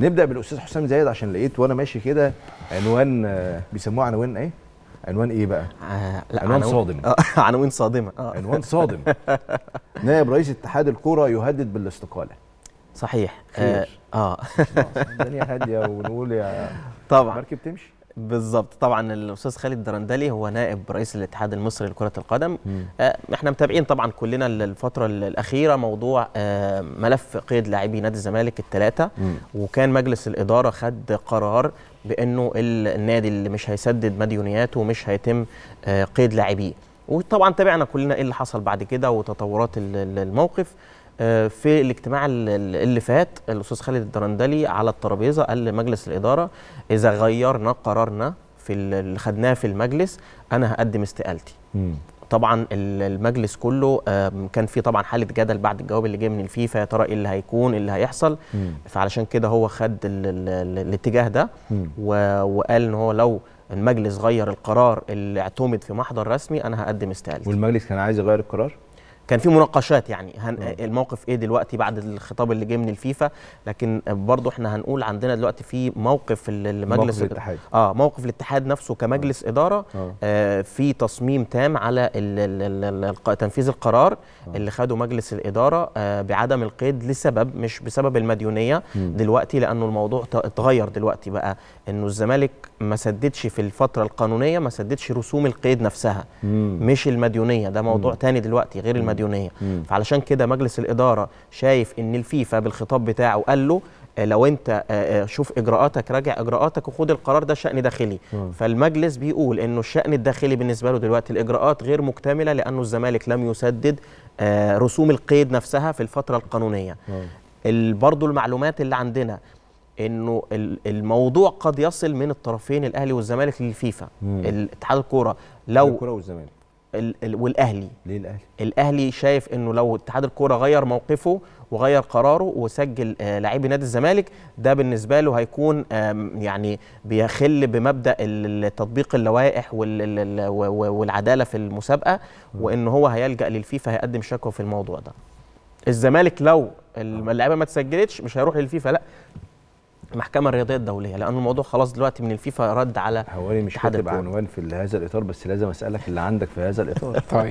نبدا بالاستاذ حسام زايد عشان لقيت وانا ماشي كده عنوان آه، بيسموه عنوان ايه؟ عنوان ايه بقى؟ آه لا عنوان صادم آه عناوين صادمه آه عنوان صادم نائب رئيس اتحاد الكوره يهدد بالاستقاله صحيح خير. اه, آه. الدنيا هاديه ونقول يا طبعا المركب تمشي بالظبط طبعا الاستاذ خالد درندلي هو نائب رئيس الاتحاد المصري لكره القدم مم. آه، احنا متابعين طبعا كلنا الفتره الاخيره موضوع آه، ملف قيد لاعبي نادي الزمالك الثلاثه وكان مجلس الاداره خد قرار بانه النادي اللي مش هيسدد مديونياته مش هيتم آه، قيد لاعبيه وطبعا تابعنا كلنا ايه اللي حصل بعد كده وتطورات الموقف آه، في الاجتماع اللي فات الاستاذ خالد الدرندلي على الترابيزه قال لمجلس الاداره اذا غيرنا قرارنا في اللي خدناه في المجلس انا هقدم استقالتي طبعا المجلس كله كان في طبعا حاله جدل بعد الجواب اللي جه من الفيفا يا ترى ايه اللي هيكون إيه اللي هيحصل مم. فعلشان كده هو خد الاتجاه ده وقال ان هو لو المجلس غير القرار اللي اعتمد في محضر رسمي انا هقدم استقالتي والمجلس كان عايز يغير القرار كان في مناقشات يعني هن... الموقف ايه دلوقتي بعد الخطاب اللي جه من الفيفا لكن برضه احنا هنقول عندنا دلوقتي في موقف المجلس موقف الاتحاد اه موقف الاتحاد نفسه كمجلس آه. اداره آه. آه في تصميم تام على ال... ال... ال... تنفيذ القرار آه. اللي خده مجلس الاداره آه بعدم القيد لسبب مش بسبب المديونيه م. دلوقتي لانه الموضوع اتغير دلوقتي بقى انه الزمالك ما سددش في الفتره القانونيه ما سددش رسوم القيد نفسها م. مش المديونيه ده موضوع م. تاني دلوقتي غير المديونيه مم. فعلشان كده مجلس الاداره شايف ان الفيفا بالخطاب بتاعه قال له آه، لو انت آه، آه، شوف اجراءاتك راجع اجراءاتك وخد القرار ده شان داخلي مم. فالمجلس بيقول انه الشان الداخلي بالنسبه له دلوقتي الاجراءات غير مكتمله لانه الزمالك لم يسدد رسوم القيد نفسها في الفتره القانونيه برضه المعلومات اللي عندنا انه الموضوع قد يصل من الطرفين الاهلي والزمالك للفيفا اتحاد الكوره لو الكوره والزمالك ال ال والاهلي ليه الاهلي الاهلي شايف انه لو اتحاد الكوره غير موقفه وغير قراره وسجل آه، لاعبي نادي الزمالك ده بالنسبه له هيكون يعني بيخل بمبدا تطبيق اللوائح والعداله في المسابقه وان هو هيلجا للفيفا هيقدم شكوى في الموضوع ده الزمالك لو اللعيبه ما تسجلتش مش هيروح للفيفا لا المحكمه الرياضيه الدوليه لان الموضوع خلاص دلوقتي من الفيفا رد على حوالي مش هتبقى عنوان في هذا الاطار بس لازم اسالك اللي عندك في هذا الاطار طيب